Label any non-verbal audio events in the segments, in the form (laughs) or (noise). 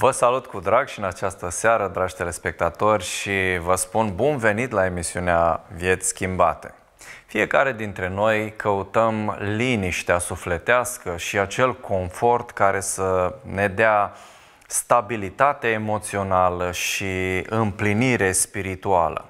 Vă salut cu drag și în această seară, dragi telespectatori, și vă spun bun venit la emisiunea Vieți Schimbate. Fiecare dintre noi căutăm liniștea sufletească și acel confort care să ne dea stabilitate emoțională și împlinire spirituală.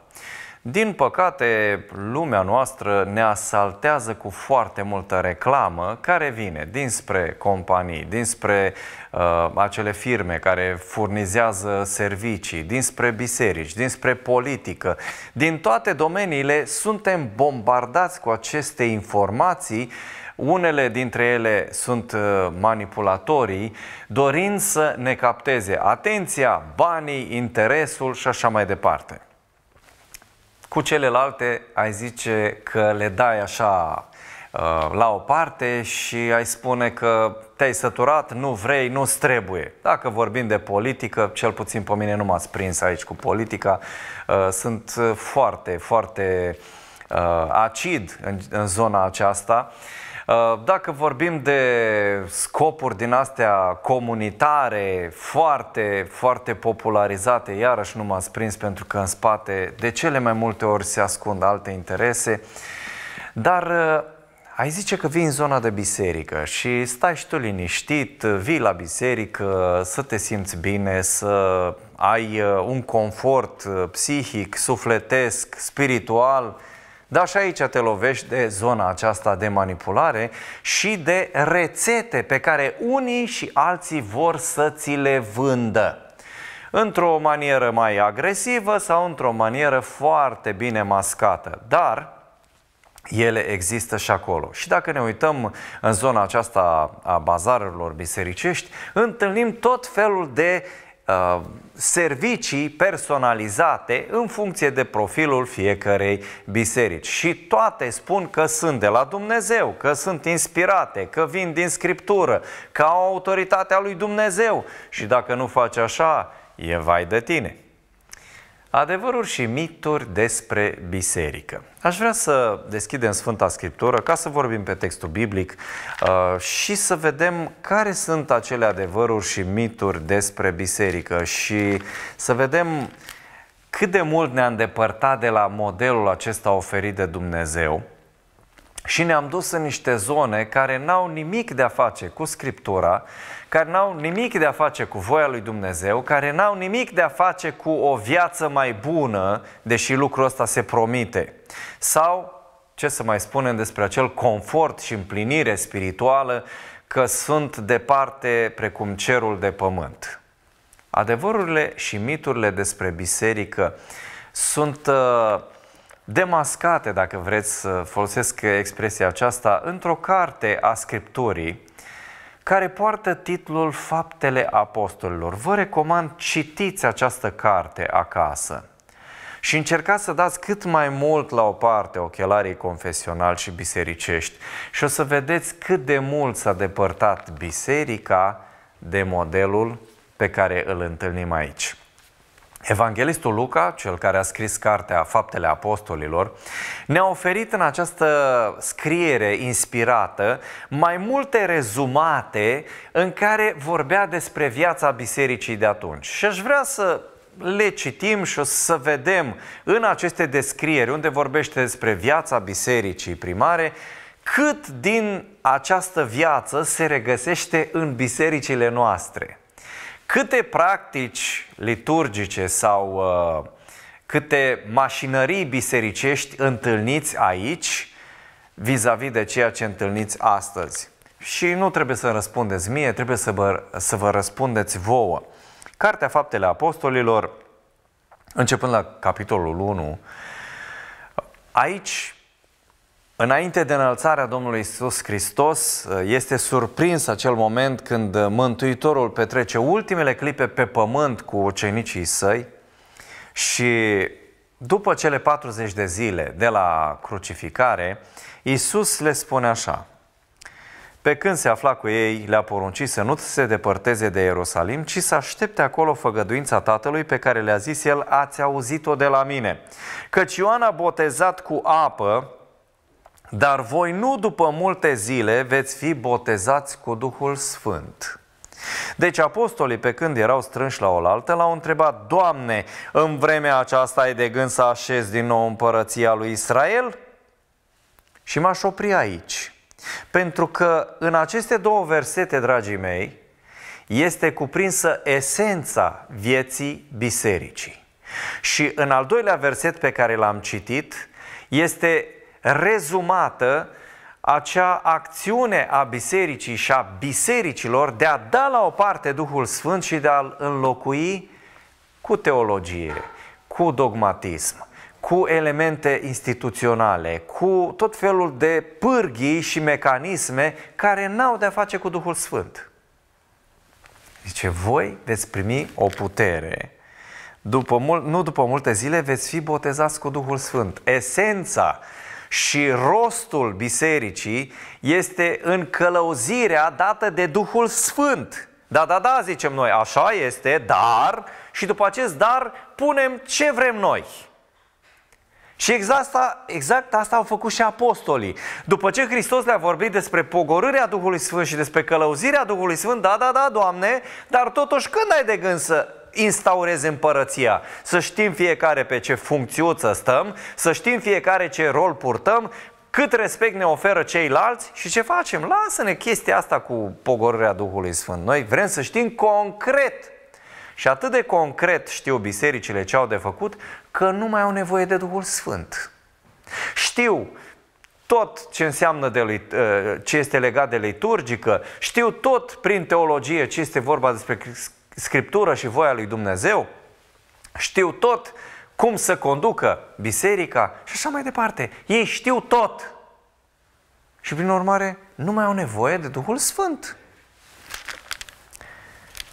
Din păcate, lumea noastră ne asaltează cu foarte multă reclamă care vine dinspre companii, dinspre uh, acele firme care furnizează servicii, dinspre biserici, dinspre politică. Din toate domeniile suntem bombardați cu aceste informații unele dintre ele sunt uh, manipulatorii, dorind să ne capteze atenția, banii, interesul și așa mai departe. Cu celelalte ai zice că le dai așa uh, la o parte și ai spune că te-ai săturat, nu vrei, nu trebuie. Dacă vorbim de politică, cel puțin pe mine nu m-ați prins aici cu politica, uh, sunt foarte, foarte uh, acid în zona aceasta. Uh, dacă vorbim de scopuri din astea comunitare, foarte, foarte popularizate, iarăși nu m-ați prins pentru că în spate de cele mai multe ori se ascund alte interese, dar uh, ai zice că vii în zona de biserică și stai și tu liniștit, vii la biserică să te simți bine, să ai uh, un confort psihic, sufletesc, spiritual, dar și aici te lovești de zona aceasta de manipulare și de rețete pe care unii și alții vor să ți le vândă. Într-o manieră mai agresivă sau într-o manieră foarte bine mascată. Dar ele există și acolo. Și dacă ne uităm în zona aceasta a bazarurilor bisericești, întâlnim tot felul de Uh, servicii personalizate în funcție de profilul fiecarei biserici. Și toate spun că sunt de la Dumnezeu, că sunt inspirate, că vin din Scriptură, că au autoritatea lui Dumnezeu. Și dacă nu faci așa, e vai de tine. Adevăruri și mituri despre biserică. Aș vrea să deschidem Sfânta Scriptură ca să vorbim pe textul biblic uh, și să vedem care sunt acele adevăruri și mituri despre biserică și să vedem cât de mult ne-a îndepărtat de la modelul acesta oferit de Dumnezeu și ne-am dus în niște zone care n-au nimic de a face cu Scriptura care n-au nimic de a face cu voia lui Dumnezeu, care n-au nimic de a face cu o viață mai bună, deși lucrul ăsta se promite. Sau, ce să mai spunem despre acel confort și împlinire spirituală că sunt departe precum cerul de pământ. Adevărurile și miturile despre biserică sunt uh, demascate, dacă vreți să folosesc expresia aceasta, într-o carte a Scripturii, care poartă titlul Faptele Apostolilor. Vă recomand citiți această carte acasă și încercați să dați cât mai mult la o parte ochelarii confesional și bisericești și o să vedeți cât de mult s-a depărtat biserica de modelul pe care îl întâlnim aici. Evanghelistul Luca, cel care a scris cartea Faptele Apostolilor, ne-a oferit în această scriere inspirată mai multe rezumate în care vorbea despre viața bisericii de atunci. Și aș vrea să le citim și o să vedem în aceste descrieri unde vorbește despre viața bisericii primare, cât din această viață se regăsește în bisericile noastre. Câte practici liturgice sau uh, câte mașinării bisericești întâlniți aici vis-a-vis -vis de ceea ce întâlniți astăzi? Și nu trebuie să răspundeți mie, trebuie să vă, să vă răspundeți vouă. Cartea Faptele Apostolilor, începând la capitolul 1, aici Înainte de înălțarea Domnului Isus Hristos, este surprins acel moment când Mântuitorul petrece ultimele clipe pe pământ cu ucenicii săi și după cele 40 de zile de la crucificare, Isus le spune așa, pe când se afla cu ei, le-a poruncit să nu se depărteze de Ierusalim, ci să aștepte acolo făgăduința Tatălui pe care le-a zis el, ați auzit-o de la mine. Căci Ioan a botezat cu apă, dar voi nu după multe zile veți fi botezați cu Duhul Sfânt. Deci apostolii pe când erau strânși la oaltă l-au întrebat, Doamne, în vremea aceasta ai de gând să așezi din nou împărăția lui Israel? Și m-aș opri aici. Pentru că în aceste două versete, dragii mei, este cuprinsă esența vieții bisericii. Și în al doilea verset pe care l-am citit, este rezumată acea acțiune a bisericii și a bisericilor de a da la o parte Duhul Sfânt și de a-l înlocui cu teologie, cu dogmatism, cu elemente instituționale, cu tot felul de pârghii și mecanisme care n-au de-a face cu Duhul Sfânt. Zice, voi veți primi o putere, după mul- nu după multe zile veți fi botezați cu Duhul Sfânt. Esența și rostul bisericii este în călăuzirea dată de Duhul Sfânt. Da, da, da, zicem noi, așa este, dar și după acest dar punem ce vrem noi. Și exact asta, exact asta au făcut și apostolii. După ce Hristos le-a vorbit despre pogorârea Duhului Sfânt și despre călăuzirea Duhului Sfânt, da, da, da, Doamne, dar totuși când ai de gând să instaureze împărăția. Să știm fiecare pe ce funcțiuță stăm, să știm fiecare ce rol purtăm, cât respect ne oferă ceilalți și ce facem. Lasă-ne chestia asta cu pogorârea Duhului Sfânt. Noi vrem să știm concret. Și atât de concret știu bisericile ce au de făcut, că nu mai au nevoie de Duhul Sfânt. Știu tot ce înseamnă de, ă, ce este legat de liturgică, știu tot prin teologie ce este vorba despre Scriptură și voia lui Dumnezeu, știu tot cum să conducă biserica și așa mai departe. Ei știu tot. Și prin urmare, nu mai au nevoie de Duhul Sfânt.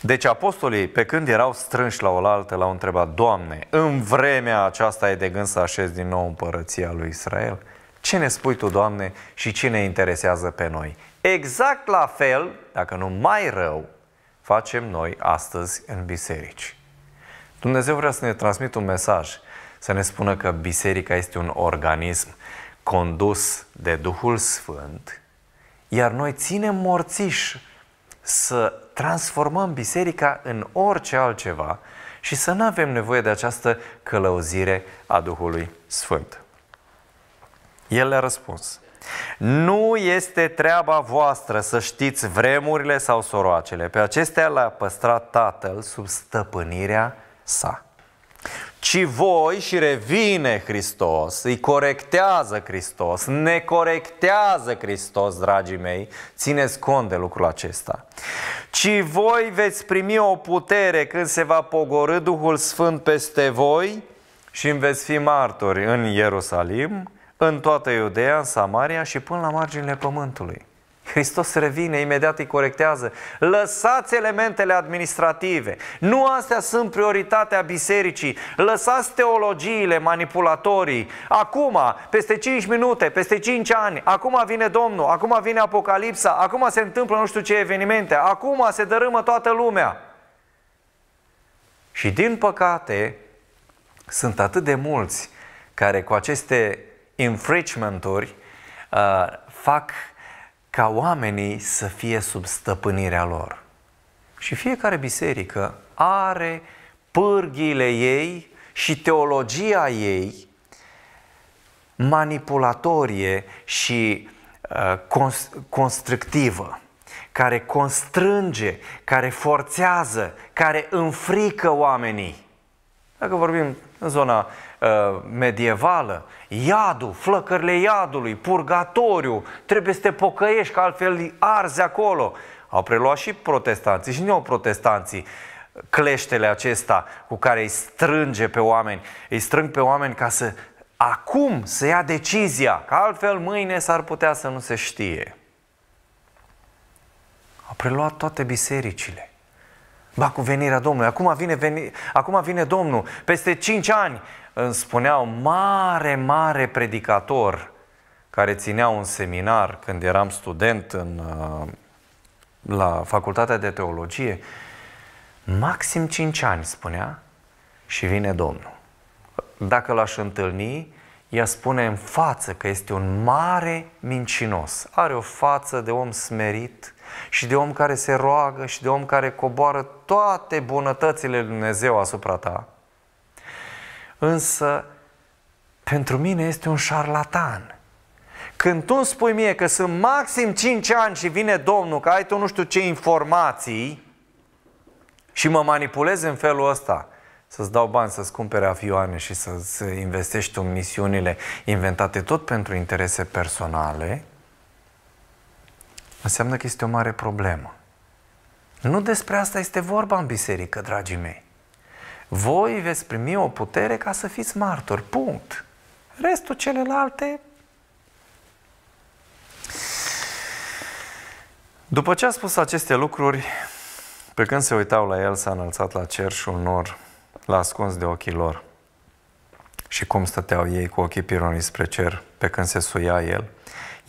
Deci apostolii, pe când erau strânși la oaltă, l-au întrebat, Doamne, în vremea aceasta e de gând să așezi din nou împărăția lui Israel? Ce ne spui Tu, Doamne, și ce ne interesează pe noi? Exact la fel, dacă nu mai rău, facem noi astăzi în biserici. Dumnezeu vrea să ne transmit un mesaj, să ne spună că biserica este un organism condus de Duhul Sfânt, iar noi ținem morțiș să transformăm biserica în orice altceva și să nu avem nevoie de această călăuzire a Duhului Sfânt. El le-a răspuns – nu este treaba voastră să știți vremurile sau soroacele. Pe acestea le-a păstrat Tatăl sub stăpânirea sa. Ci voi și revine Hristos, îi corectează Hristos, ne corectează Hristos, dragii mei, țineți cont de lucrul acesta. Ci voi veți primi o putere când se va pogorâ Duhul Sfânt peste voi și îmi veți fi martori în Ierusalim, în toată Iudeea, în Samaria și până la marginile pământului. Hristos revine, imediat îi corectează. Lăsați elementele administrative. Nu astea sunt prioritatea bisericii. Lăsați teologiile, manipulatorii. Acum, peste 5 minute, peste 5 ani, acum vine Domnul, acum vine Apocalipsa, acum se întâmplă nu știu ce evenimente, acum se dărâmă toată lumea. Și din păcate, sunt atât de mulți care cu aceste infringementuri uh, fac ca oamenii să fie sub stăpânirea lor. Și fiecare biserică are pârghiile ei și teologia ei manipulatorie și uh, cons- care constrânge, care forțează, care înfrică oamenii. Dacă vorbim în zona uh, medievală, iadul, flăcările iadului, purgatoriu, trebuie să te pocăiești, că altfel arzi acolo. Au preluat și protestanții și neoprotestanții uh, cleștele acesta cu care îi strânge pe oameni, îi strâng pe oameni ca să acum să ia decizia, că altfel mâine s-ar putea să nu se știe. Au preluat toate bisericile. Ba, cu venirea Domnului. Acum vine, veni... Acum vine Domnul. Peste cinci ani, îmi spunea un mare, mare predicator care ținea un seminar când eram student în, uh, la Facultatea de Teologie. Maxim cinci ani, spunea, și vine Domnul. Dacă l-aș întâlni, ea spune în față că este un mare mincinos. Are o față de om smerit, și de om care se roagă și de om care coboară toate bunătățile lui Dumnezeu asupra ta. Însă, pentru mine este un șarlatan. Când tu îmi spui mie că sunt maxim 5 ani și vine Domnul, că ai tu nu știu ce informații și mă manipulezi în felul ăsta, să-ți dau bani, să-ți cumpere avioane și să-ți investești în misiunile inventate tot pentru interese personale, înseamnă că este o mare problemă. Nu despre asta este vorba în biserică, dragii mei. Voi veți primi o putere ca să fiți martori, punct. Restul celelalte... După ce a spus aceste lucruri, pe când se uitau la el, s-a înălțat la cer și un nor l-a ascuns de ochii lor. Și cum stăteau ei cu ochii pironiți spre cer, pe când se suia el,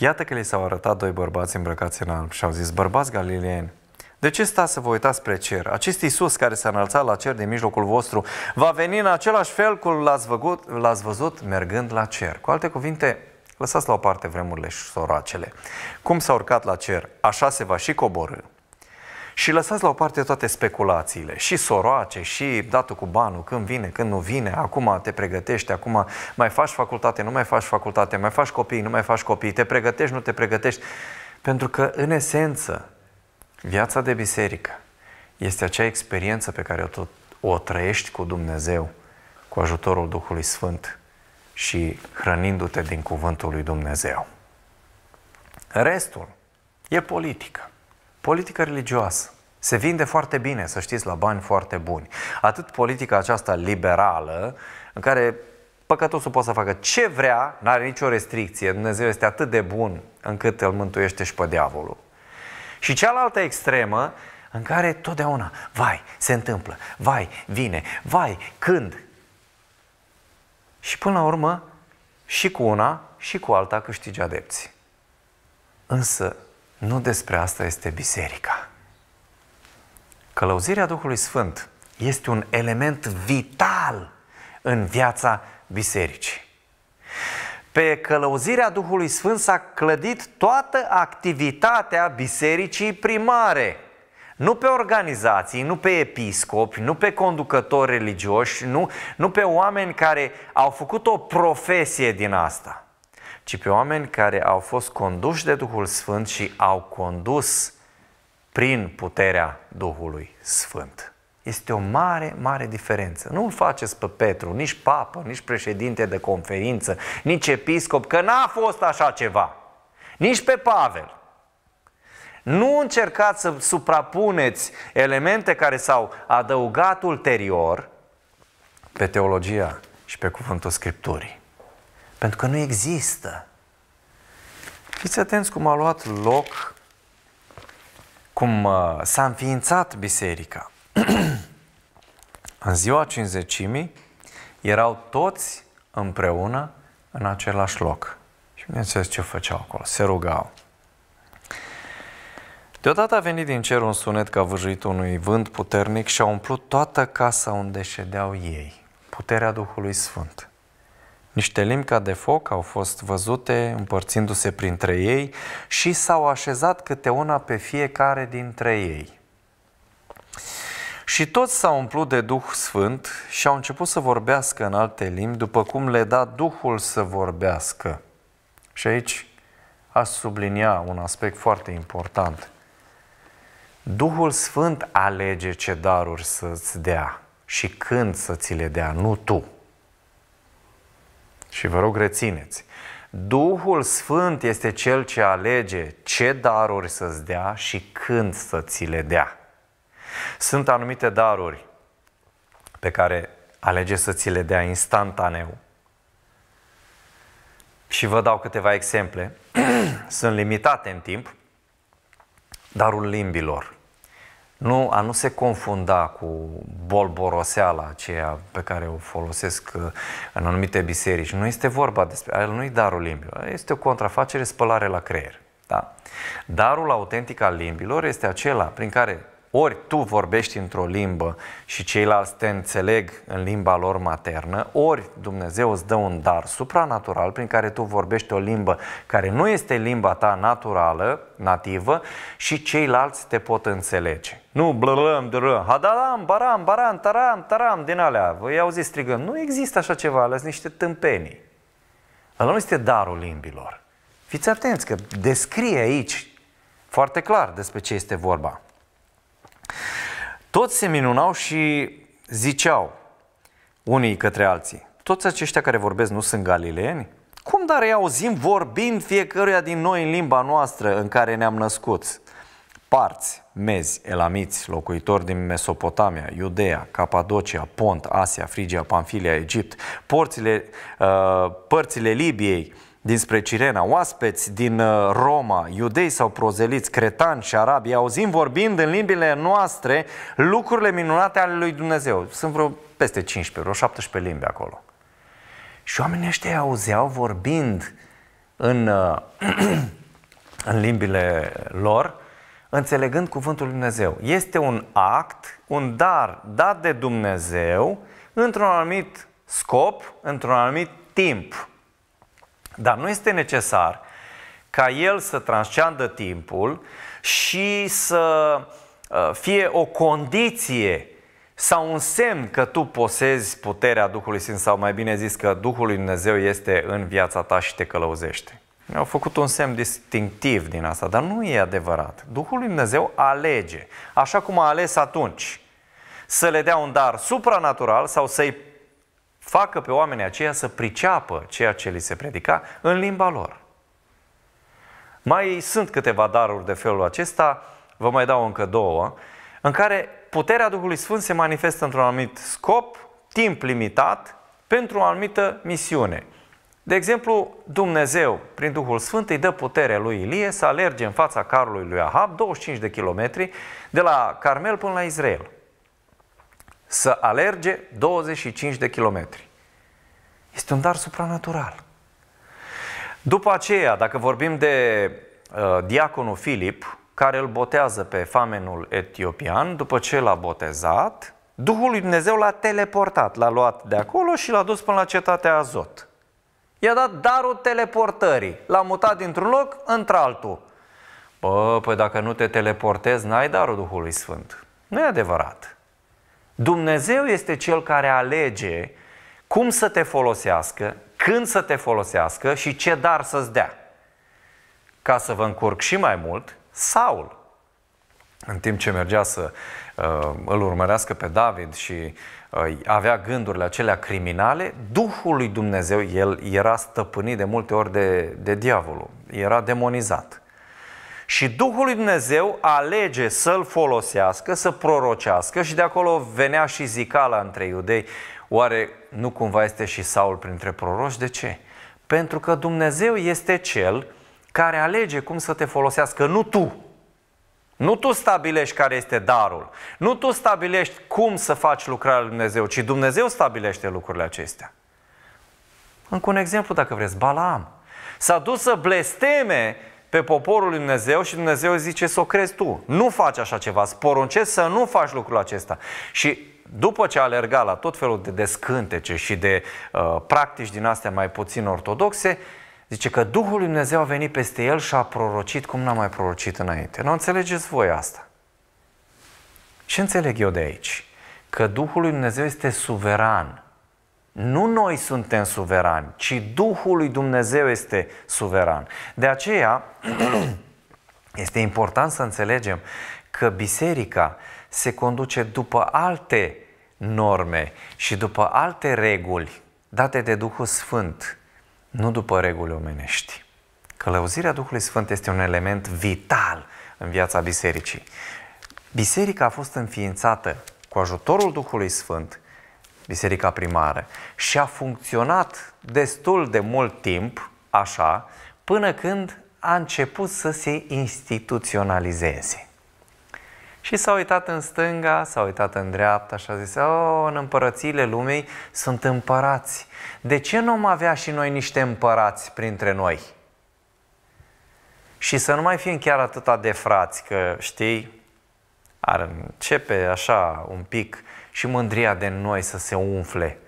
Iată că li s-au arătat doi bărbați îmbrăcați în alb și au zis, bărbați galileeni, de ce stați să vă uitați spre cer? Acest Iisus care s-a înălțat la cer din mijlocul vostru va veni în același fel cum l-ați, l-ați văzut mergând la cer. Cu alte cuvinte, lăsați la o parte vremurile și soracele. Cum s-a urcat la cer, așa se va și coborâ. Și lăsați la o parte toate speculațiile, și soroace, și datul cu banul, când vine, când nu vine, acum te pregătești, acum mai faci facultate, nu mai faci facultate, mai faci copii, nu mai faci copii, te pregătești, nu te pregătești. Pentru că, în esență, viața de biserică este acea experiență pe care o, tot, o trăiești cu Dumnezeu, cu ajutorul Duhului Sfânt și hrănindu-te din Cuvântul lui Dumnezeu. Restul e politică politică religioasă. Se vinde foarte bine, să știți, la bani foarte buni. Atât politica aceasta liberală, în care păcătosul poate să facă ce vrea, nu are nicio restricție, Dumnezeu este atât de bun încât îl mântuiește și pe diavolul. Și cealaltă extremă, în care totdeauna, vai, se întâmplă, vai, vine, vai, când. Și până la urmă, și cu una și cu alta câștigi adepți. Însă, nu despre asta este biserica. Călăuzirea Duhului Sfânt este un element vital în viața bisericii. Pe călăuzirea Duhului Sfânt s-a clădit toată activitatea bisericii primare. Nu pe organizații, nu pe episcopi, nu pe conducători religioși, nu, nu pe oameni care au făcut o profesie din asta – ci pe oameni care au fost conduși de Duhul Sfânt și au condus prin puterea Duhului Sfânt. Este o mare, mare diferență. Nu-l faceți pe Petru, nici papă, nici președinte de conferință, nici episcop, că n-a fost așa ceva. Nici pe Pavel. Nu încercați să suprapuneți elemente care s-au adăugat ulterior pe teologia și pe cuvântul Scripturii. Pentru că nu există. Fiți atenți cum a luat loc, cum uh, s-a înființat biserica. (clears throat) în ziua cinzecimii erau toți împreună în același loc. Și bineînțeles ce făceau acolo, se rugau. Deodată a venit din cer un sunet ca vâjuitul unui vânt puternic și a umplut toată casa unde ședeau ei. Puterea Duhului Sfânt. Niște limbi ca de foc au fost văzute împărțindu-se printre ei și s-au așezat câte una pe fiecare dintre ei. Și toți s-au umplut de Duh Sfânt și au început să vorbească în alte limbi, după cum le da Duhul să vorbească. Și aici aș sublinia un aspect foarte important. Duhul Sfânt alege ce daruri să-ți dea și când să ți le dea, nu tu și vă rog rețineți, Duhul Sfânt este Cel ce alege ce daruri să-ți dea și când să ți le dea. Sunt anumite daruri pe care alege să ți le dea instantaneu. Și vă dau câteva exemple. (clears throat) Sunt limitate în timp. Darul limbilor nu, a nu se confunda cu bolboroseala aceea pe care o folosesc uh, în anumite biserici. Nu este vorba despre, el nu-i darul limbilor, este o contrafacere, spălare la creier. Da? Darul autentic al limbilor este acela prin care ori tu vorbești într-o limbă și ceilalți te înțeleg în limba lor maternă, ori Dumnezeu îți dă un dar supranatural prin care tu vorbești o limbă care nu este limba ta naturală, nativă, și ceilalți te pot înțelege. Nu blălăm, drăm, hadalam, baram, baram, taram, taram, din alea. Voi auzi strigând. Nu există așa ceva, ales niște tâmpenii. Ăla nu este darul limbilor. Fiți atenți că descrie aici foarte clar despre ce este vorba. Toți se minunau și ziceau unii către alții, toți aceștia care vorbesc nu sunt galileeni? Cum dar îi auzim vorbind fiecăruia din noi în limba noastră în care ne-am născut? Parți, mezi, elamiți, locuitori din Mesopotamia, Iudea, Capadocia, Pont, Asia, Frigia, Panfilia, Egipt, porțile, uh, părțile Libiei, dinspre Cirena, oaspeți din uh, Roma, iudei sau prozeliți, cretani și arabi, auzim vorbind în limbile noastre lucrurile minunate ale lui Dumnezeu. Sunt vreo peste 15, vreo 17 limbi acolo. Și oamenii ăștia auzeau vorbind în, uh, (clears throat) în limbile lor, înțelegând cuvântul lui Dumnezeu. Este un act, un dar dat de Dumnezeu într-un anumit scop, într-un anumit timp. Dar nu este necesar ca el să transceandă timpul și să uh, fie o condiție sau un semn că tu posezi puterea Duhului Sfânt sau mai bine zis că Duhul lui Dumnezeu este în viața ta și te călăuzește. Au făcut un semn distinctiv din asta, dar nu e adevărat. Duhul lui Dumnezeu alege, așa cum a ales atunci, să le dea un dar supranatural sau să-i facă pe oamenii aceia să priceapă ceea ce li se predica în limba lor. Mai sunt câteva daruri de felul acesta, vă mai dau încă două, în care puterea Duhului Sfânt se manifestă într-un anumit scop, timp limitat, pentru o anumită misiune. De exemplu, Dumnezeu, prin Duhul Sfânt, îi dă putere lui Ilie să alerge în fața carului lui Ahab 25 de kilometri de la Carmel până la Israel să alerge 25 de kilometri. Este un dar supranatural. După aceea, dacă vorbim de uh, diaconul Filip, care îl botează pe famenul etiopian, după ce l-a botezat, Duhul lui Dumnezeu l-a teleportat, l-a luat de acolo și l-a dus până la cetatea Azot. I-a dat darul teleportării, l-a mutat dintr-un loc într-altul. Bă, păi dacă nu te teleportezi, n-ai darul Duhului Sfânt. Nu e adevărat. Dumnezeu este cel care alege cum să te folosească, când să te folosească și ce dar să-ți dea. Ca să vă încurc și mai mult, Saul, în timp ce mergea să uh, îl urmărească pe David și uh, avea gândurile acelea criminale, Duhul lui Dumnezeu, el era stăpânit de multe ori de, de diavolul, era demonizat. Și Duhul lui Dumnezeu alege să-l folosească, să prorocească și de acolo venea și zicala între iudei. Oare nu cumva este și Saul printre proroși? De ce? Pentru că Dumnezeu este Cel care alege cum să te folosească, nu tu. Nu tu stabilești care este darul, nu tu stabilești cum să faci lucrarea lui Dumnezeu, ci Dumnezeu stabilește lucrurile acestea. Încă un exemplu, dacă vreți, Balaam. S-a dus să blesteme pe poporul lui Dumnezeu și Dumnezeu zice să o crezi tu. Nu faci așa ceva, sporuncesc poruncesc să nu faci lucrul acesta. Și după ce a alergat la tot felul de descântece și de uh, practici din astea mai puțin ortodoxe, zice că Duhul lui Dumnezeu a venit peste el și a prorocit cum n-a mai prorocit înainte. Nu înțelegeți voi asta. Ce înțeleg eu de aici? Că Duhul lui Dumnezeu este suveran nu noi suntem suverani, ci Duhul lui Dumnezeu este suveran. De aceea (clears throat) este important să înțelegem că biserica se conduce după alte norme și după alte reguli date de Duhul Sfânt, nu după reguli omenești. Călăuzirea Duhului Sfânt este un element vital în viața bisericii. Biserica a fost înființată cu ajutorul Duhului Sfânt biserica primară. Și a funcționat destul de mult timp așa, până când a început să se instituționalizeze. Și s-a uitat în stânga, s-a uitat în dreapta și a zis, oh, în împărățiile lumii sunt împărați. De ce nu am avea și noi niște împărați printre noi? Și să nu mai fim chiar atâta de frați, că știi, ar începe așa un pic uh, și mândria de noi să se umfle,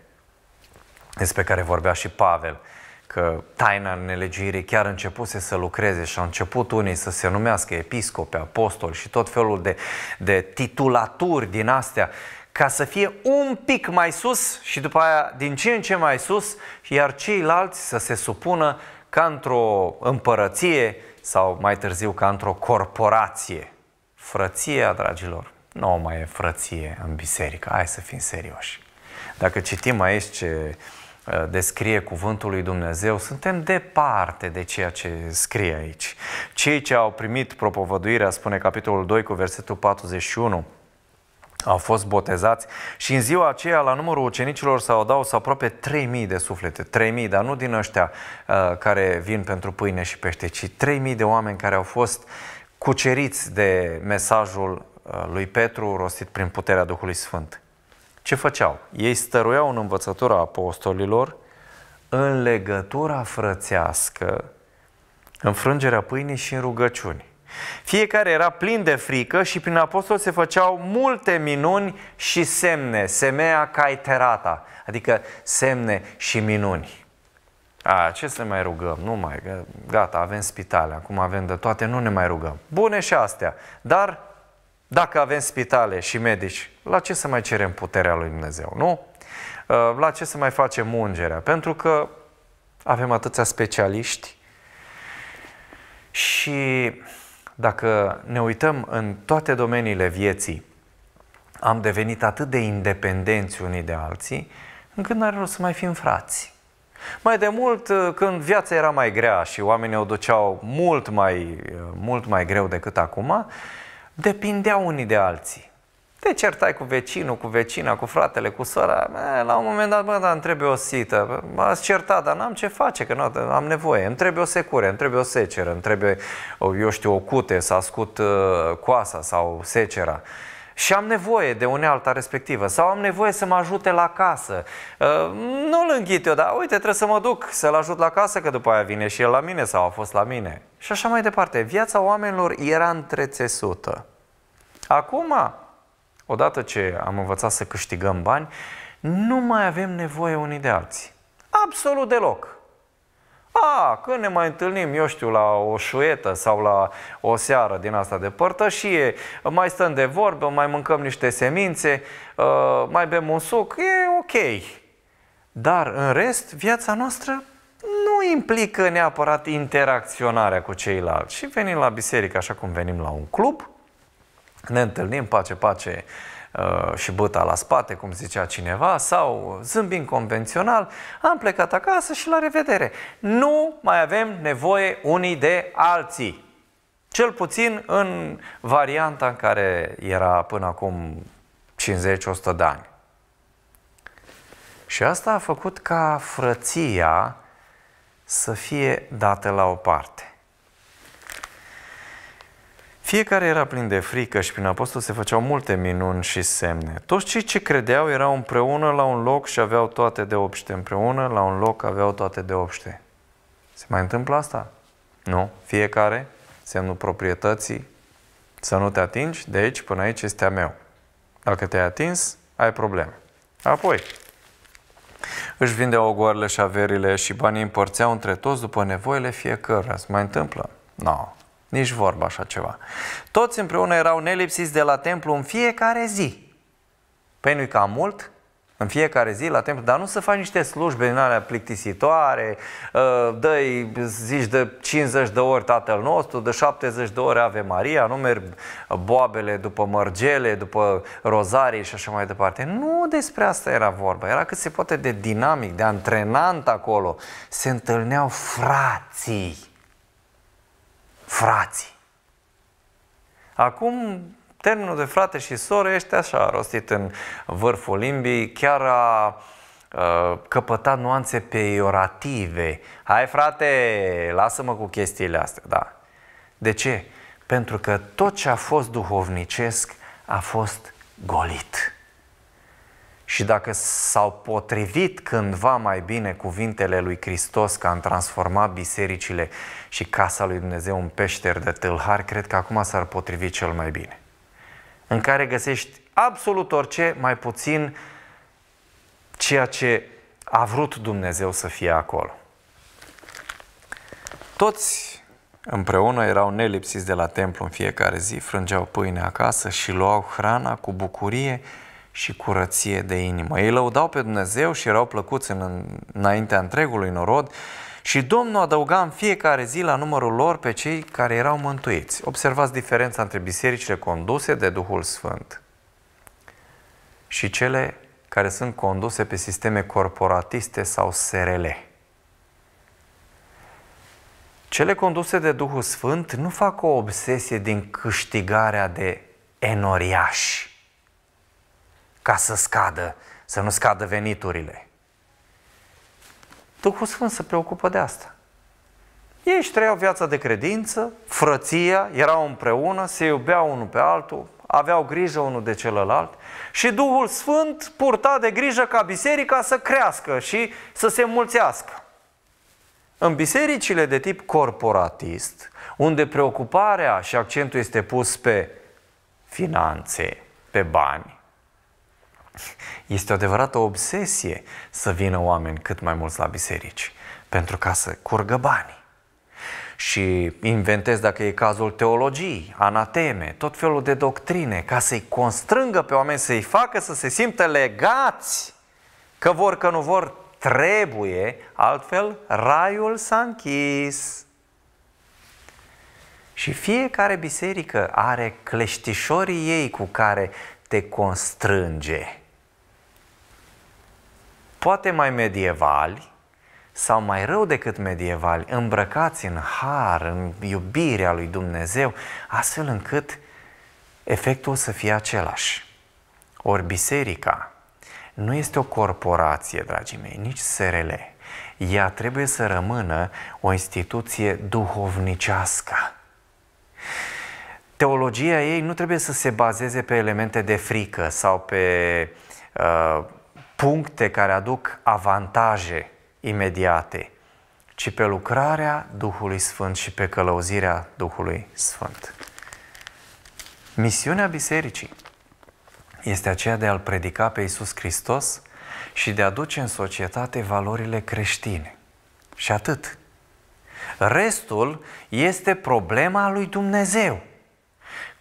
despre care vorbea și Pavel, că taina nelegirii chiar începuse să lucreze și au început unii să se numească episcope, apostoli și tot felul de, de titulaturi din astea, ca să fie un pic mai sus și după aia din ce în ce mai sus, iar ceilalți să se supună ca într-o împărăție sau mai târziu ca într-o corporație. Frăția, dragilor, nu mai e frăție în biserică, hai să fim serioși. Dacă citim aici ce uh, descrie cuvântul lui Dumnezeu, suntem departe de ceea ce scrie aici. Cei ce au primit propovăduirea, spune capitolul 2 cu versetul 41, au fost botezați și în ziua aceea la numărul ucenicilor s-au adaus aproape 3.000 de suflete, 3.000, dar nu din ăștia uh, care vin pentru pâine și pește, ci 3.000 de oameni care au fost cuceriți de mesajul Uh, lui Petru rostit prin puterea Duhului Sfânt. Ce făceau? Ei stăruiau în învățătura apostolilor în legătura frățească, în frângerea pâinii și în rugăciuni. Fiecare era plin de frică și prin apostol se făceau multe minuni și semne, semea caiterata, adică semne și minuni. A, ce să ne mai rugăm? Nu mai, gata, avem spitale, acum avem de toate, nu ne mai rugăm. Bune și astea, dar dacă avem spitale și medici, la ce să mai cerem puterea lui Dumnezeu, nu? Uh, la ce să mai facem ungerea? Pentru că avem atâția specialiști și dacă ne uităm în toate domeniile vieții, am devenit atât de independenți unii de alții, încât n-are rost să mai fim frați. Mai de mult, uh, când viața era mai grea și oamenii o duceau mult mai, uh, mult mai greu decât acum, depindeau unii de alții. Te certai cu vecinul, cu vecina, cu fratele, cu sora. E, la un moment dat, bă, dar îmi trebuie o sită. M-ați certat, dar n-am ce face, că nu am nevoie. Îmi trebuie o secure, îmi trebuie o seceră, îmi trebuie, eu știu, o cute să ascult uh, coasa sau secera. Uh, și am nevoie de unealta respectivă sau am nevoie să mă ajute la casă. Ă, nu-l înghit eu, dar uite, trebuie să mă duc să-l ajut la casă că după aia vine și el la mine sau a fost la mine. Și așa mai departe. Viața oamenilor era întrețesută. Acum, odată ce am învățat să câștigăm bani, nu mai avem nevoie unii de alții. Absolut deloc. A, când ne mai întâlnim, eu știu, la o șuietă sau la o seară din asta de părtășie, mai stăm de vorbă, mai mâncăm niște semințe, uh, mai bem un suc, e ok. Dar, în rest, viața noastră nu implică neapărat interacționarea cu ceilalți. Și venim la biserică așa cum venim la un club, ne întâlnim pace-pace Uh, și băta la spate, cum zicea cineva, sau zâmbind convențional, am plecat acasă și la revedere. Nu mai avem nevoie unii de alții. Cel puțin în varianta în care era până acum 50-100 de ani. Și asta a făcut ca frăția să fie dată la o parte. Fiecare era plin de frică și prin apostol se făceau multe minuni și semne. Toți cei ce credeau erau împreună la un loc și aveau toate de obște. Împreună la un loc aveau toate de obște. Se mai întâmplă asta? Nu. Fiecare, semnul proprietății, să nu te atingi, de aici până aici este a meu. Dacă te-ai atins, ai probleme. Apoi, își vindeau ogoarele și averile și banii împărțeau între toți după nevoile fiecare. Se mai întâmplă? Nu. No. Nici vorba așa ceva. Toți împreună erau nelipsiți de la templu în fiecare zi. Păi nu cam mult? În fiecare zi la templu, dar nu să faci niște slujbe din alea plictisitoare, ă, dă zici de 50 de ori Tatăl nostru, de 70 de ori Ave Maria, nu merg boabele după mărgele, după rozarii și așa mai departe. Nu despre asta era vorba, era cât se poate de dinamic, de antrenant acolo. Se întâlneau frații frații. Acum, termenul de frate și soră este așa rostit în vârful limbii, chiar a uh, căpătat nuanțe peiorative. Hai frate, lasă-mă cu chestiile astea, da. De ce? Pentru că tot ce a fost duhovnicesc a fost golit și dacă s-au potrivit cândva mai bine cuvintele lui Hristos că a transformat bisericile și casa lui Dumnezeu în peșter de tâlhari, cred că acum s-ar potrivi cel mai bine. În care găsești absolut orice, mai puțin ceea ce a vrut Dumnezeu să fie acolo. Toți împreună erau nelipsiți de la templu în fiecare zi, frângeau pâine acasă și luau hrana cu bucurie și curăție de inimă. Ei lăudau pe Dumnezeu și erau plăcuți în, înaintea întregului norod și Domnul adăuga în fiecare zi la numărul lor pe cei care erau mântuiți. Observați diferența între bisericile conduse de Duhul Sfânt și cele care sunt conduse pe sisteme corporatiste sau SRL. Cele conduse de Duhul Sfânt nu fac o obsesie din câștigarea de enoriași ca să scadă, să nu scadă veniturile. Duhul Sfânt se preocupă de asta. Ei își trăiau viața de credință, frăția, erau împreună, se iubeau unul pe altul, aveau grijă unul de celălalt și Duhul Sfânt purta de grijă ca biserica să crească și să se mulțească. În bisericile de tip corporatist, unde preocuparea și accentul este pus pe finanțe, pe bani, este o adevărată obsesie să vină oameni cât mai mulți la biserici, pentru ca să curgă bani Și inventez, dacă e cazul, teologii, anateme, tot felul de doctrine, ca să-i constrângă pe oameni, să-i facă să se simtă legați, că vor, că nu vor, trebuie, altfel raiul s-a închis. Și fiecare biserică are cleștișorii ei cu care te constrânge poate mai medievali sau mai rău decât medievali, îmbrăcați în har, în iubirea lui Dumnezeu, astfel încât efectul să fie același. Ori biserica nu este o corporație, dragii mei, nici SRL. Ea trebuie să rămână o instituție duhovnicească. Teologia ei nu trebuie să se bazeze pe elemente de frică sau pe uh, puncte care aduc avantaje imediate, ci pe lucrarea Duhului Sfânt și pe călăuzirea Duhului Sfânt. Misiunea bisericii este aceea de a-L predica pe Iisus Hristos și de a duce în societate valorile creștine. Și atât. Restul este problema lui Dumnezeu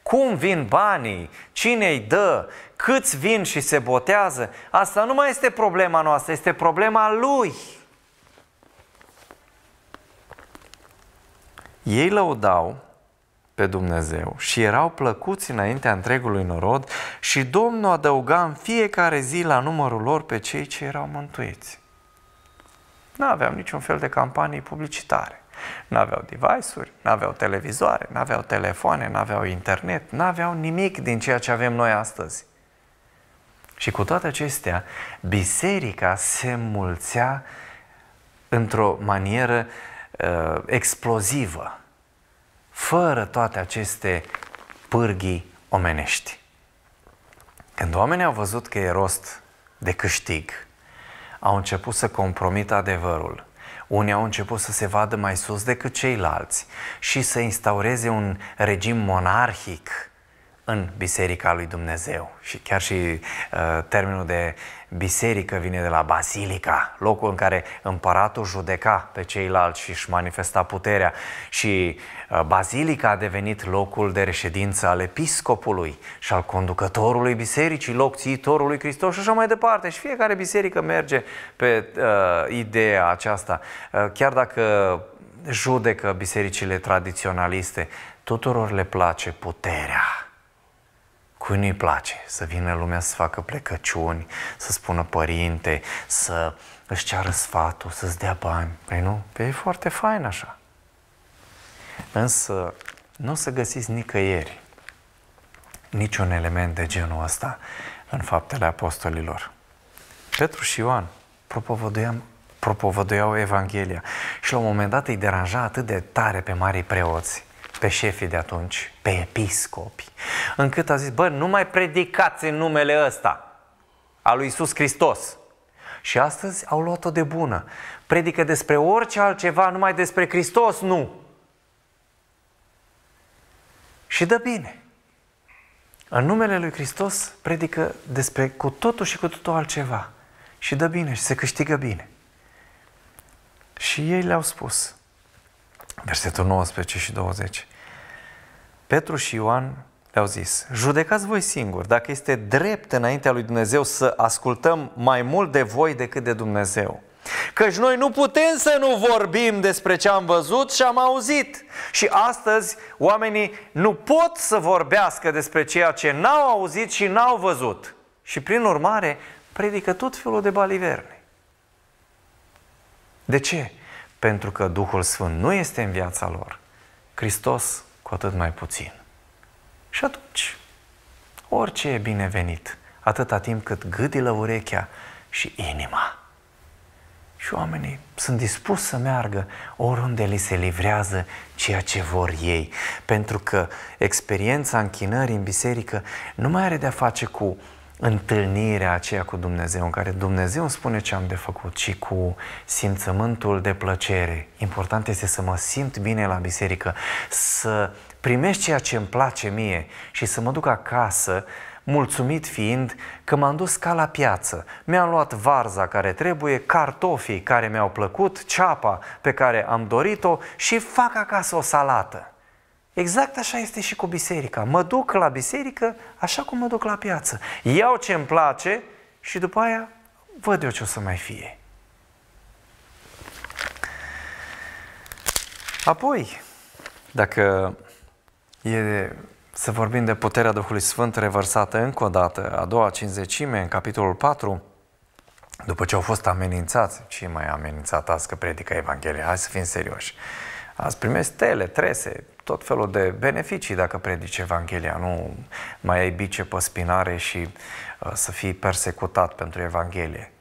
cum vin banii, cine îi dă, câți vin și se botează, asta nu mai este problema noastră, este problema lui. Ei lăudau pe Dumnezeu și erau plăcuți înaintea întregului norod și Domnul adăuga în fiecare zi la numărul lor pe cei ce erau mântuiți. Nu aveam niciun fel de campanii publicitare. N-aveau device-uri, n-aveau televizoare, n-aveau telefoane, n-aveau internet, n-aveau nimic din ceea ce avem noi astăzi. Și cu toate acestea, biserica se mulțea într-o manieră uh, explozivă, fără toate aceste pârghii omenești. Când oamenii au văzut că e rost de câștig, au început să compromită adevărul – unii au început să se vadă mai sus decât ceilalți și să instaureze un regim monarhic în Biserica lui Dumnezeu. Și chiar și uh, termenul de biserică vine de la basilica, locul în care împăratul judeca pe ceilalți și își manifesta puterea. Și uh, basilica a devenit locul de reședință al episcopului și al conducătorului bisericii, loc locțiitorului Hristos și așa mai departe. Și fiecare biserică merge pe uh, ideea aceasta. Uh, chiar dacă judecă bisericile tradiționaliste, tuturor le place puterea cui nu-i place să vină lumea să facă plecăciuni, să spună părinte, să își ceară sfatul, să-ți dea bani. Păi nu? Păi e foarte fain așa. Însă nu o să găsiți nicăieri niciun element de genul ăsta în faptele apostolilor. Petru și Ioan propovăduiam propovăduiau Evanghelia și la un moment dat îi deranja atât de tare pe marii preoți pe șefii de atunci, pe episcopi, încât a zis, bă, nu mai predicați în numele ăsta al lui Iisus Hristos. Și astăzi au luat-o de bună. Predică despre orice altceva, numai despre Hristos, nu. Și dă bine. În numele lui Hristos predică despre cu totul și cu totul altceva. Și dă bine și se câștigă bine. Și ei le-au spus, Versetul 19 și 20. Petru și Ioan le-au zis, judecați voi singuri, dacă este drept înaintea lui Dumnezeu să ascultăm mai mult de voi decât de Dumnezeu. Căci noi nu putem să nu vorbim despre ce am văzut și am auzit. Și astăzi oamenii nu pot să vorbească despre ceea ce n-au auzit și n-au văzut. Și prin urmare, predică tot felul de baliverne. De ce? pentru că Duhul Sfânt nu este în viața lor, Hristos cu atât mai puțin. Și atunci, orice e binevenit, atâta timp cât gâdilă urechea și inima. Și oamenii sunt dispuși să meargă oriunde li se livrează ceea ce vor ei, pentru că experiența închinării în biserică nu mai are de-a face cu întâlnirea aceea cu Dumnezeu, în care Dumnezeu îmi spune ce am de făcut și cu simțământul de plăcere. Important este să mă simt bine la biserică, să primești ceea ce îmi place mie și să mă duc acasă mulțumit fiind că m-am dus ca la piață. Mi-am luat varza care trebuie, cartofii care mi-au plăcut, ceapa pe care am dorit-o și fac acasă o salată. Exact așa este și cu biserica. Mă duc la biserică așa cum mă duc la piață. Iau ce îmi place și după aia văd eu ce o să mai fie. Apoi, dacă e să vorbim de puterea Duhului Sfânt revărsată încă o dată, a doua cinzecime, în capitolul 4, după ce au fost amenințați, ce mai amenințat azi că predică Evanghelia? Hai să fim serioși ați primit stele, trese, tot felul de beneficii dacă predici Evanghelia, nu mai ai bice pe spinare și uh, să fii persecutat pentru Evanghelie.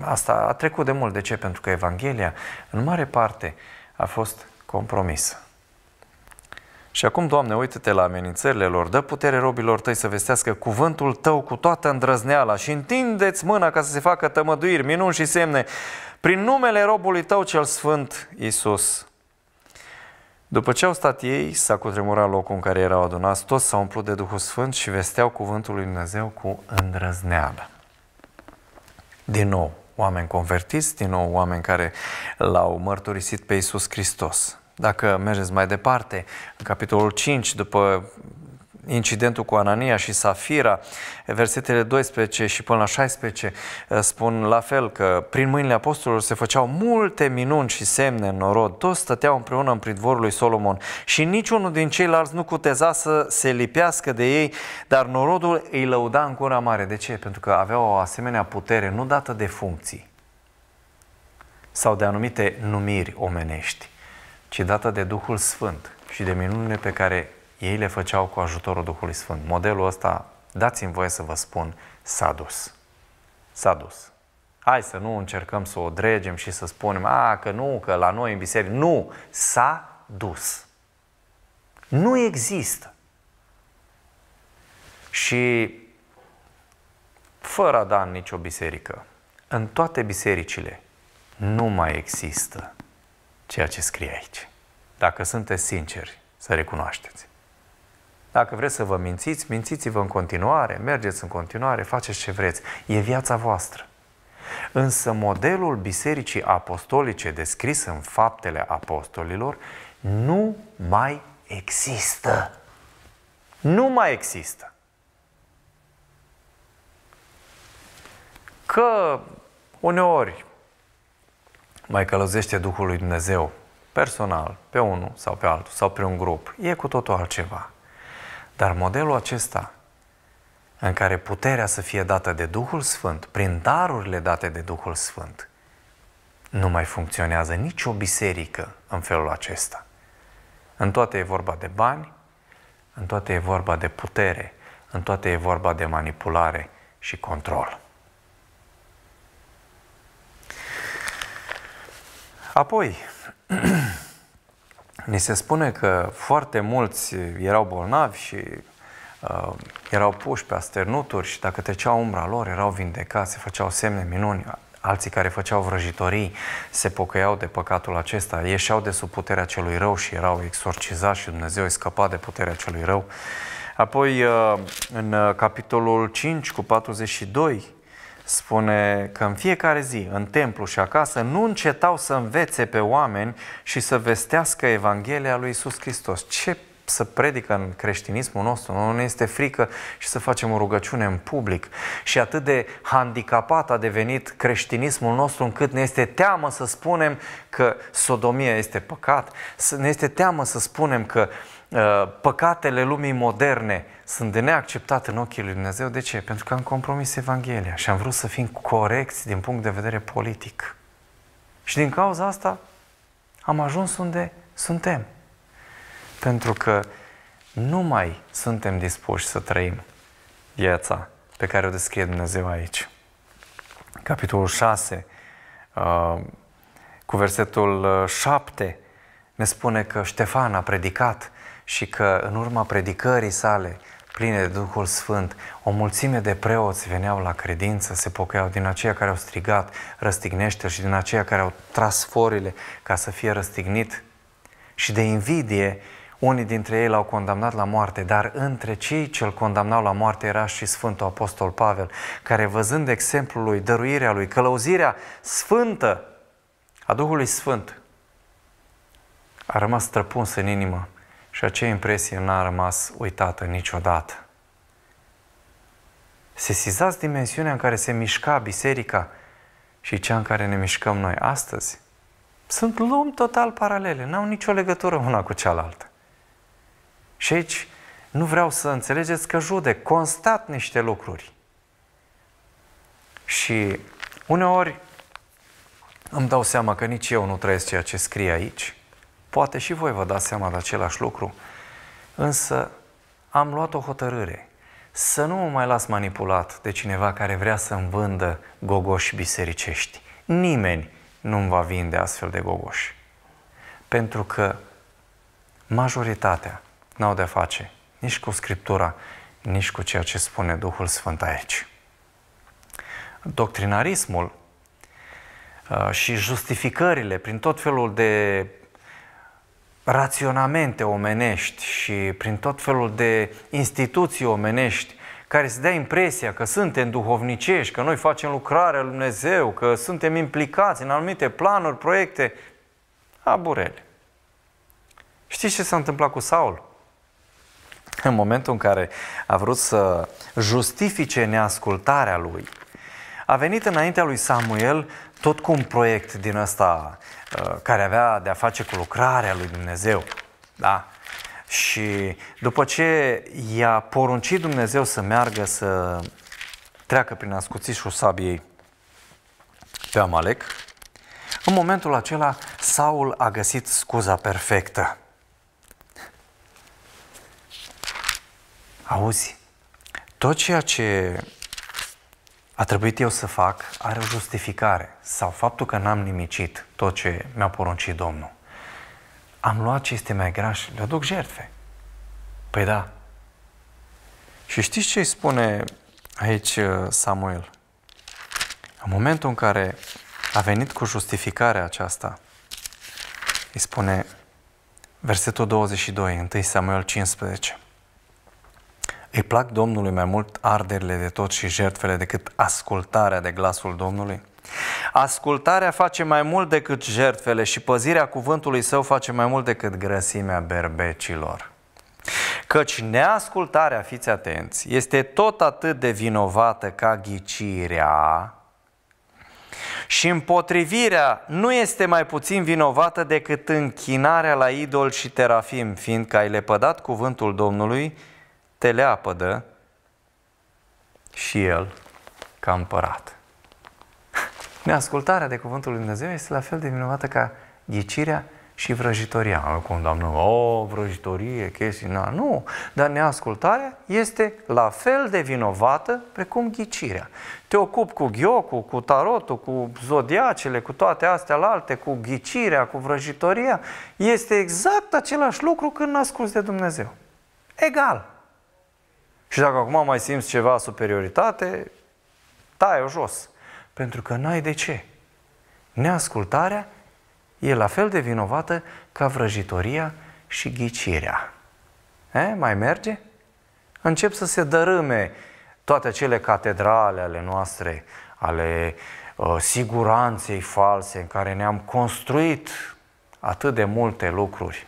Asta a trecut de mult. De ce? Pentru că Evanghelia, în mare parte, a fost compromisă. Și acum, Doamne, uită-te la amenințările lor, dă putere robilor tăi să vestească cuvântul tău cu toată îndrăzneala și întindeți mâna ca să se facă tămăduiri, minuni și semne prin numele robului tău cel sfânt, Isus. După ce au stat ei, s-a cutremurat locul în care erau adunați, toți s-au umplut de Duhul Sfânt și vesteau cuvântul lui Dumnezeu cu îndrăzneală. Din nou, oameni convertiți, din nou oameni care l-au mărturisit pe Iisus Hristos. Dacă mergeți mai departe, în capitolul 5, după incidentul cu Anania și Safira, versetele 12 și până la 16 uh, spun la fel că prin mâinile apostolilor se făceau multe minuni și semne în norod. Toți stăteau împreună în pridvorul lui Solomon și niciunul din ceilalți nu cuteza să se lipească de ei, dar norodul îi lăuda în cura mare. De ce? Pentru că aveau o asemenea putere, nu dată de funcții sau de anumite numiri omenești, ci dată de Duhul Sfânt și de minunile pe care ei le făceau cu ajutorul Duhului Sfânt. Modelul ăsta, dați-mi voie să vă spun, s-a dus. S-a dus. Hai să nu încercăm să o dregem și să spunem, a, că nu, că la noi în biserică. Nu, s-a dus. Nu există. Și fără a da în nicio biserică, în toate bisericile, nu mai există ceea ce scrie aici. Dacă sunteți sinceri, să recunoașteți. Dacă vreți să vă mințiți, mințiți-vă în continuare, mergeți în continuare, faceți ce vreți. E viața voastră. Însă modelul bisericii apostolice descris în faptele apostolilor nu mai există. Nu mai există. Că uneori mai călăzește Duhul lui Dumnezeu personal, pe unul sau pe altul, sau pe un grup, e cu totul altceva. Dar modelul acesta, în care puterea să fie dată de Duhul Sfânt, prin darurile date de Duhul Sfânt, nu mai funcționează nicio biserică în felul acesta. În toate e vorba de bani, în toate e vorba de putere, în toate e vorba de manipulare și control. Apoi, (clears throat) Ni se spune că foarte mulți erau bolnavi și uh, erau puși pe asternuturi și dacă trecea umbra lor, erau vindecați, se făceau semne minuni. Alții care făceau vrăjitorii se pocăiau de păcatul acesta, ieșeau de sub puterea celui rău și erau exorcizați și Dumnezeu îi scăpa de puterea celui rău. Apoi, uh, în uh, capitolul 5 cu 42, spune că în fiecare zi, în templu și acasă, nu încetau să învețe pe oameni și să vestească Evanghelia lui Isus Hristos. Ce să predică în creștinismul nostru, nu ne este frică și să facem o rugăciune în public. Și atât de handicapat a devenit creștinismul nostru încât ne este teamă să spunem că sodomia este păcat, ne este teamă să spunem că uh, Uh, păcatele lumii moderne sunt de neacceptat în ochii lui Dumnezeu. De ce? Pentru că am compromis Evanghelia și am vrut să fim corecți din punct de vedere politic. Și din cauza asta am ajuns unde suntem. Pentru că nu mai suntem dispuși să trăim viața pe care o descrie Dumnezeu aici. Capitolul 6, uh, cu versetul 7, uh, ne spune că Ștefan a predicat și că în urma predicării sale pline de Duhul Sfânt, o mulțime de preoți veneau la credință, se pocăiau din aceia care au strigat, răstignește și din aceia care au tras forile ca să fie răstignit. Și de invidie, unii dintre ei l-au condamnat la moarte, dar între cei ce îl condamnau la moarte era și Sfântul Apostol Pavel, care văzând exemplul lui, dăruirea lui, călăuzirea sfântă a Duhului Sfânt, a rămas străpuns în inimă și acea impresie n-a rămas uitată niciodată. Sesizați dimensiunea în care se mișca biserica și cea în care ne mișcăm noi astăzi? Sunt lumi total paralele, n-au nicio legătură una cu cealaltă. Și aici nu vreau să înțelegeți că jude, constat niște lucruri. Și uneori îmi dau seama că nici eu nu trăiesc ceea ce scrie aici, Poate și voi vă dați seama de același lucru, însă am luat o hotărâre să nu mă mai las manipulat de cineva care vrea să-mi vândă gogoși bisericești. Nimeni nu va vinde astfel de gogoși. Pentru că majoritatea n-au de face nici cu Scriptura, nici cu ceea ce spune Duhul Sfânt aici. Doctrinarismul uh, și justificările prin tot felul de raționamente omenești și prin tot felul de instituții omenești care să dea impresia că suntem duhovnicești, că noi facem lucrarea lui Dumnezeu, că suntem implicați în anumite planuri, proiecte, aburele. Știți ce s-a întâmplat cu Saul? În momentul în care a vrut să justifice neascultarea lui, a venit înaintea lui Samuel tot cu un proiect din ăsta uh, care avea de a face cu lucrarea lui Dumnezeu. Da? Și după ce i-a poruncit Dumnezeu să meargă să treacă prin ascuțișul sabiei pe Amalek, în momentul acela Saul a găsit scuza perfectă. Auzi, tot ceea ce a trebuit eu să fac are o justificare sau faptul că n-am nimicit tot ce mi-a poruncit Domnul. Am luat ce este mai graș, și le aduc jertfe. Păi da. Și știți ce îi spune aici uh, Samuel? În momentul în care a venit cu justificarea aceasta, îi spune versetul 22, 1 Samuel 15. Îi plac Domnului mai mult arderile de tot și jertfele decât ascultarea de glasul Domnului? Ascultarea face mai mult decât jertfele și păzirea cuvântului său face mai mult decât grăsimea berbecilor. Căci neascultarea, fiți atenți, este tot atât de vinovată ca ghicirea și împotrivirea nu este mai puțin vinovată decât închinarea la idol și terafim, fiindcă ai lepădat cuvântul Domnului te leapădă și El ca împărat. (laughs) Neascultarea de cuvântul lui Dumnezeu este la fel de vinovată ca ghicirea și vrăjitoria. Acum, doamnă, o, vrăjitorie, chestii, na, nu. Dar neascultarea este la fel de vinovată precum ghicirea. Te ocupi cu ghiocul, cu tarotul, cu zodiacele, cu toate astea alte, cu ghicirea, cu vrăjitoria. Este exact același lucru când asculți de Dumnezeu. Egal. Și dacă acum mai simți ceva superioritate, tai-o jos. Pentru că n-ai de ce. Neascultarea e la fel de vinovată ca vrăjitoria și ghicirea. E, mai merge? Încep să se dărâme toate acele catedrale ale noastre, ale uh, siguranței false în care ne-am construit atât de multe lucruri.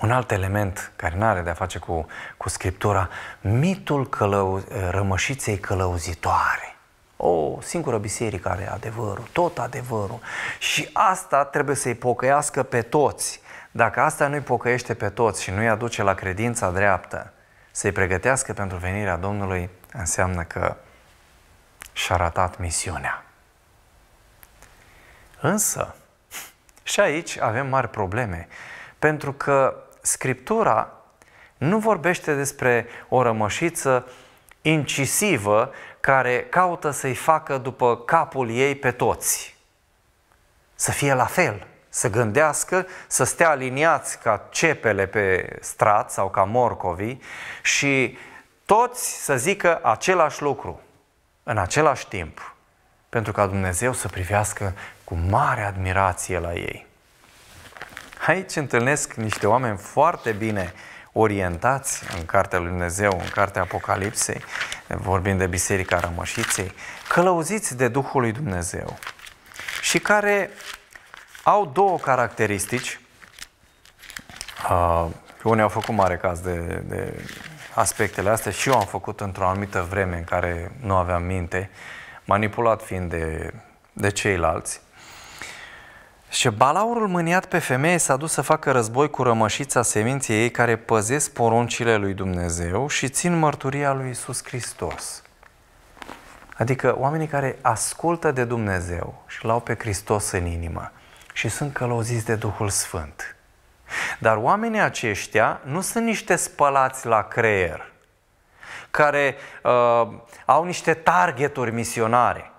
Un alt element care nu are de-a face cu, cu Scriptura, mitul călău, eh, rămășiței călăuzitoare. O singură biserică are adevărul, tot adevărul. Și asta trebuie să-i pocăiască pe toți. Dacă asta nu-i pocăiește pe toți și nu-i aduce la credința dreaptă, să-i pregătească pentru venirea Domnului, înseamnă că și-a ratat misiunea. Însă, (laughs) și aici avem mari probleme, pentru că Scriptura nu vorbește despre o rămășiță incisivă care caută să-i facă după capul ei pe toți. Să fie la fel, să gândească, să stea aliniați ca cepele pe strat sau ca morcovii și toți să zică același lucru în același timp, pentru ca Dumnezeu să privească cu mare admirație la ei. Aici întâlnesc niște oameni foarte bine orientați în Cartea Lui Dumnezeu, în Cartea Apocalipsei, vorbind de Biserica Rămășiței, călăuziți de Duhul Lui Dumnezeu și care au două caracteristici. Uh, unii au făcut mare caz de, de aspectele astea și eu am făcut într-o anumită vreme în care nu aveam minte, manipulat fiind de, de ceilalți. Și balaurul mâniat pe femeie s-a dus să facă război cu rămășița seminței ei care păzesc poruncile lui Dumnezeu și țin mărturia lui Isus Hristos. Adică oamenii care ascultă de Dumnezeu și l-au pe Hristos în inimă și sunt călăuziți de Duhul Sfânt. Dar oamenii aceștia nu sunt niște spălați la creier, care uh, au niște targeturi misionare –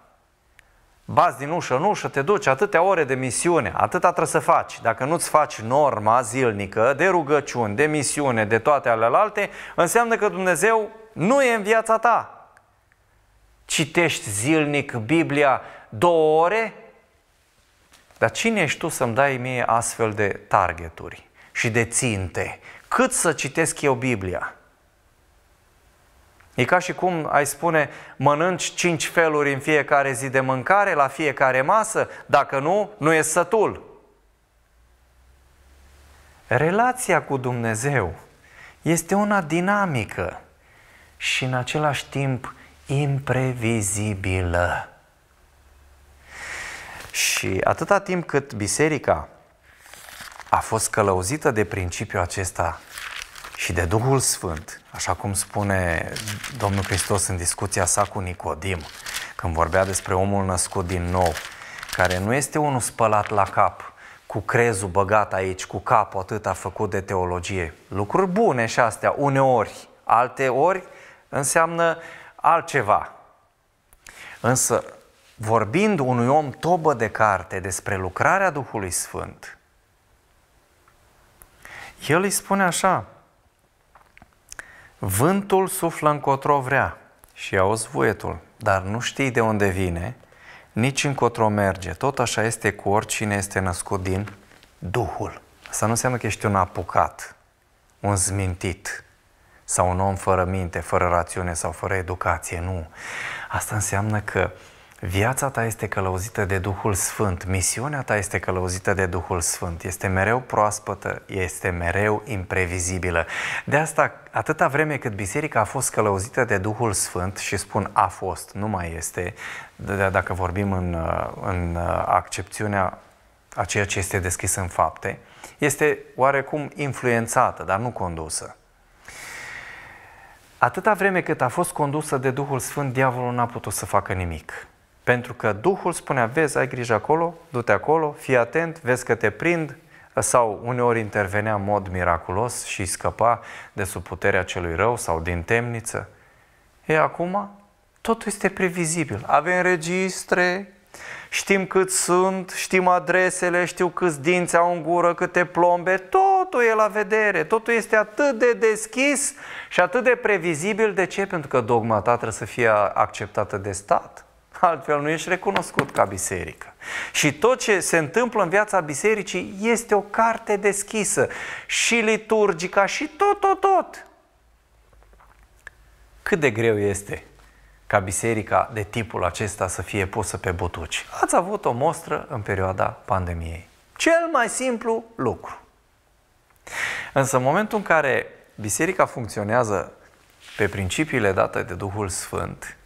bați din ușă în ușă, te duci atâtea ore de misiune, atâta trebuie să faci. Dacă nu-ți faci norma zilnică de rugăciuni, de misiune, de toate alelalte, înseamnă că Dumnezeu nu e în viața ta. Citești zilnic Biblia două ore? Dar cine ești tu să-mi dai mie astfel de targeturi și de ținte? Cât să citesc eu Biblia? E ca și cum ai spune, mănânci cinci feluri în fiecare zi de mâncare, la fiecare masă, dacă nu, nu e sătul. Relația cu Dumnezeu este una dinamică și în același timp imprevizibilă. Și atâta timp cât biserica a fost călăuzită de principiul acesta și de Duhul Sfânt, așa cum spune Domnul Hristos în discuția sa cu Nicodim, când vorbea despre omul născut din nou, care nu este unul spălat la cap, cu crezul băgat aici, cu capul a făcut de teologie. Lucruri bune și astea, uneori, alte ori înseamnă altceva. Însă, vorbind unui om tobă de carte despre lucrarea Duhului Sfânt, el îi spune așa, Vântul suflă încotro vrea și auzi vuietul, dar nu știi de unde vine, nici încotro merge. Tot așa este cu oricine este născut din Duhul. Asta nu înseamnă că ești un apucat, un zmintit sau un om fără minte, fără rațiune sau fără educație, nu. Asta înseamnă că Viața ta este călăuzită de Duhul Sfânt, misiunea ta este călăuzită de Duhul Sfânt, este mereu proaspătă, este mereu imprevizibilă. De asta, atâta vreme cât biserica a fost călăuzită de Duhul Sfânt, și spun a fost, nu mai este, dacă vorbim în, în accepțiunea a ceea ce este deschis în fapte, este oarecum influențată, dar nu condusă. Atâta vreme cât a fost condusă de Duhul Sfânt, diavolul n-a putut să facă nimic. Pentru că Duhul spunea, vezi, ai grijă acolo, du-te acolo, fii atent, vezi că te prind, sau uneori intervenea în mod miraculos și scăpa de sub puterea celui rău sau din temniță. E acum, totul este previzibil. Avem registre, știm cât sunt, știm adresele, știu câți dinți au în gură, câte plombe, totul e la vedere, totul este atât de deschis și atât de previzibil. De ce? Pentru că dogma ta trebuie să fie acceptată de stat. Altfel nu ești recunoscut ca biserică. Și tot ce se întâmplă în viața bisericii este o carte deschisă și liturgica și tot, tot, tot. Cât de greu este ca biserica de tipul acesta să fie pusă pe butuci. Ați avut o mostră în perioada pandemiei. Cel mai simplu lucru. Însă în momentul în care biserica funcționează pe principiile date de Duhul Sfânt,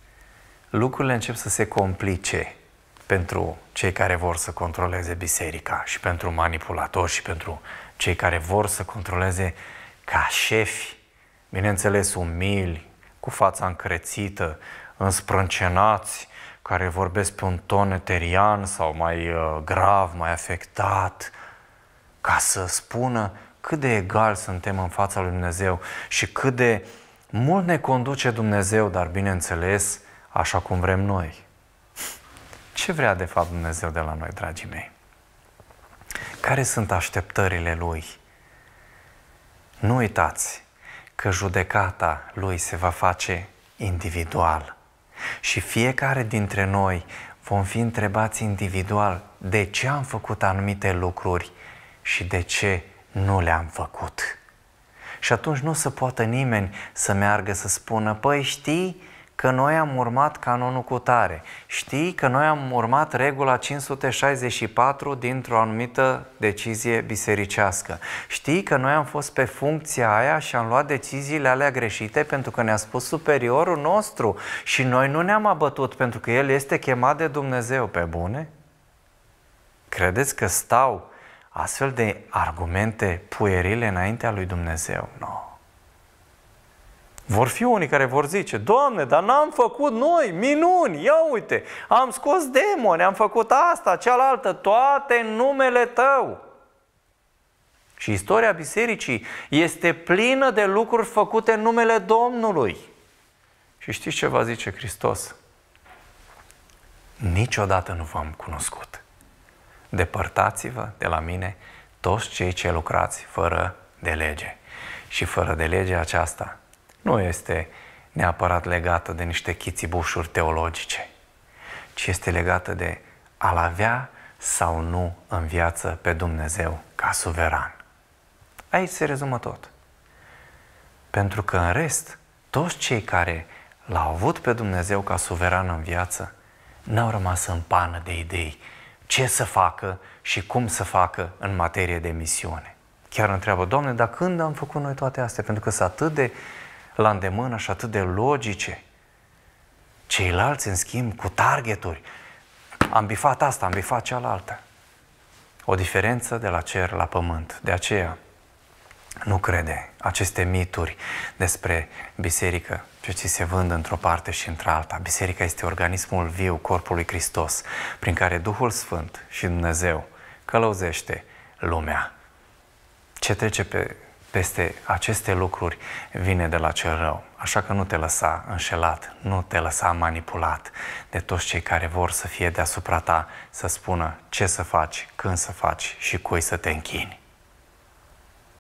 lucrurile încep să se complice pentru cei care vor să controleze biserica și pentru manipulatori și pentru cei care vor să controleze ca șefi, bineînțeles umili, cu fața încrețită, însprâncenați, care vorbesc pe un ton eterian sau mai uh, grav, mai afectat, ca să spună cât de egal suntem în fața lui Dumnezeu și cât de mult ne conduce Dumnezeu, dar bineînțeles, așa cum vrem noi. Ce vrea de fapt Dumnezeu de la noi, dragii mei? Care sunt așteptările Lui? Nu uitați că judecata Lui se va face individual și fiecare dintre noi vom fi întrebați individual de ce am făcut anumite lucruri și de ce nu le-am făcut. Și atunci nu se poate nimeni să meargă să spună, păi știi, că noi am urmat canonul cu tare. Știi că noi am urmat regula 564 dintr-o anumită decizie bisericească. Știi că noi am fost pe funcția aia și am luat deciziile alea greșite pentru că ne-a spus superiorul nostru și noi nu ne-am abătut pentru că el este chemat de Dumnezeu pe bune? Credeți că stau astfel de argumente puerile înaintea lui Dumnezeu? Nu. No. Vor fi unii care vor zice, Doamne, dar n-am făcut noi minuni, ia uite, am scos demoni, am făcut asta, cealaltă, toate în numele Tău. Și istoria bisericii este plină de lucruri făcute în numele Domnului. Și știți ce va zice Hristos? Niciodată nu v-am cunoscut. Depărtați-vă de la mine toți cei ce lucrați fără de lege. Și fără de lege aceasta nu este neapărat legată de niște chițibușuri teologice, ci este legată de a-L avea sau nu în viață pe Dumnezeu ca suveran. Aici se rezumă tot. Pentru că în rest, toți cei care l-au avut pe Dumnezeu ca suveran în viață, n-au rămas în pană de idei ce să facă și cum să facă în materie de misiune. Chiar întreabă, Doamne, dar când am făcut noi toate astea? Pentru că sunt atât de uh, la îndemână și atât de logice. Ceilalți, în schimb, cu targeturi. Am bifat asta, am bifat cealaltă. O diferență de la cer la pământ. De aceea, nu crede aceste mituri despre biserică ce ți se vând într-o parte și într-alta. Biserica este organismul viu, corpul lui Hristos, prin care Duhul Sfânt și Dumnezeu călăuzește lumea. Ce trece pe peste aceste lucruri vine de la cel rău. Așa că nu te lăsa înșelat, nu te lăsa manipulat de toți cei care vor să fie deasupra ta, să spună ce să faci, când să faci și cui să te închini.